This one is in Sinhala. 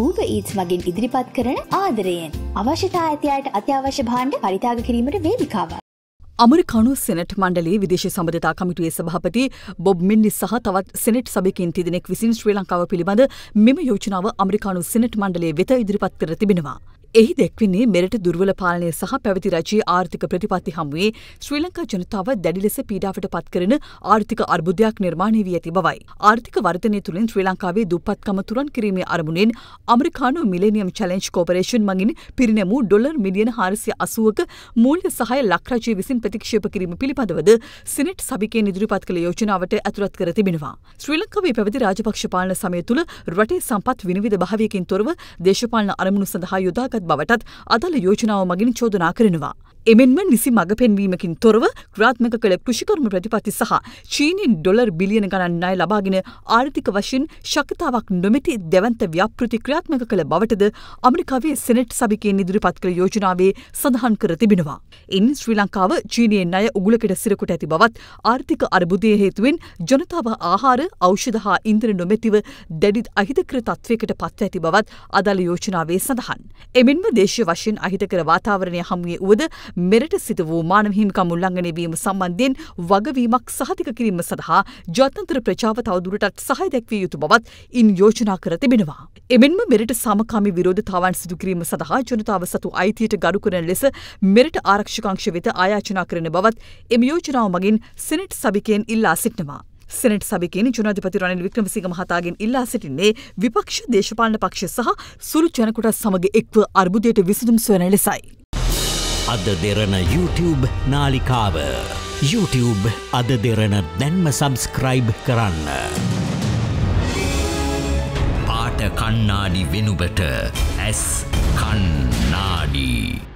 ඌබ ඊත්ස් මගින් ඉදිරිපත් කරන ආදරයෙන් අවශ්‍යතා ඇතියට අත්‍යවශ්‍ය භාණ්ඩ පරිතාග කිරීමට වේදිකාව. අමරිකානු සෙනට් මණ්ඩලේ විදේශ සබඳතා කමිටුවේ සභාපති බොබ් මින්නි සහ තවත් සෙනට් සභයකින් තිදෙනෙක් විසින් ශ්‍රී ලංකාව පිළිබඳ මෙම යෝජනාව අමරිකානු සෙනට් මණ්ඩලේ වෙත ඉදිරිපත් කර තිබෙනවා. එහි දැක්වන්නේ මෙරට දුර්වල පාලනය සහ පැවති රජයේ ආර්ථික ප්‍රතිපත්ති හමුවේ ශ්‍රී ලංකා ජනතාව දැඩි ලෙස පීඩාවට පත්කරන ආර්ථික අර්බුදයක් නිර්මාණය වී ඇති බවයි. ආර්ථික වර්ධනය තුළින් ශ්‍රී ලංකාවේ දුප්පත්කම තුරන් කිරීමේ අරමුණෙන් අමරිකානු මිලේනියම් චැලෙන්ජ් කෝපරේෂන් මගින් පිරිනැමූ ඩොලර් මිලියන හාරසිය අසුවක මූල්‍ය සහය ලක්රජය විසින් ප්‍රතික්ෂේප කිරීම පිළිබඳවද සිනට් සභිකයෙන් ඉදිරිපත් කළ යෝජනාවට ඇතුළත් කර තිබෙනවා. ශ්‍රී ලංකාවේ පැවති රාජපක්ෂ පාලන සමය තුළ රටේ සම්පත් විනිවිධ භාවයකින් තොරව දේශපාලන අරමුණු සඳහා යොදාගත් බවටත් අදාළ යෝජනාව මගින් චෝදනා කරනවා. එමෙන්ම නිසි මඟ පෙන්වීමකින් තොරව ක්‍රාත්මක කළ කෘෂිකර්ම ප්‍රතිපත්ති සහ චීනෙන් ඩොලර් බිලියන ගණන් අය ලබාගෙන ආර්ථික වශයෙන් ශක්තාවක් නොමැති දැවන්ත ව්‍යාපෘති ක්‍රියාත්මක කළ බවටද අමරිකාවේ සෙනට් සභිකයෙන් ඉදිරිපත් කළ යෝජනාවේ සඳහන් කර තිබෙනවා. ඉන් ශ්‍රී ලංකාව චීනයෙන් අය උගලකට සිරකොට ඇති බවත් ආර්ථික අර්බුදය හේතුවෙන් ජනතාව ආහාර ෞෂධ හා ඉන්ද්‍ර නොමැතිව දැඩිත් අහිතකර තත්ත්වයකට පත්ව ඇති බවත් අදාළ යෝජනාවේ සඳහන්. එමෙන්ම දේශ වශයෙන් අහිතකර වාතාවරණය හමුවේ වුවද මෙරට සිදු වූ මානව හිමිකම් උල්ලංඝනය වීම සම්බන්ධයෙන් වගවීමක් සහතික කිරීම සඳහා ජාත්‍යන්තර ප්‍රජාව තවදුරටත් සහාය දැක්විය යුතු බවත් ඉන් යෝජනා කර තිබෙනවා. එමෙන්ම මෙරට සාමකාමී විරෝධතාවන් සිදු කිරීම සඳහා ජනතාව සතු අයිතියට ගරු කරන ලෙස මෙරට ආරක්ෂකංශ වෙත ආයාචනා කරන බවත් එම යෝජනාව මගින් සෙනෙට් සභිකයෙන් ඉල්ලා සිටිනවා. සෙනට සභිකෙන් ජනාධිපති රනිල් වික්‍රමසිංහ මහතාගෙන් ඉල්ලා සිටින්නේ විපක්ෂ දේශපාලන පක්ෂ සහ සුළු ජනකොටත් සමග එක්ව අර්බුදයට විසඳුම් සොයන ලෙසයි. අද දෙරන YouTube නාලිකාව YouTube අද දෙරන දැන්ම සබස්ක්‍රයිබ් කරන්න. පාට කන්නාඩි වෙනුබට ඇස් කන්නාඩී.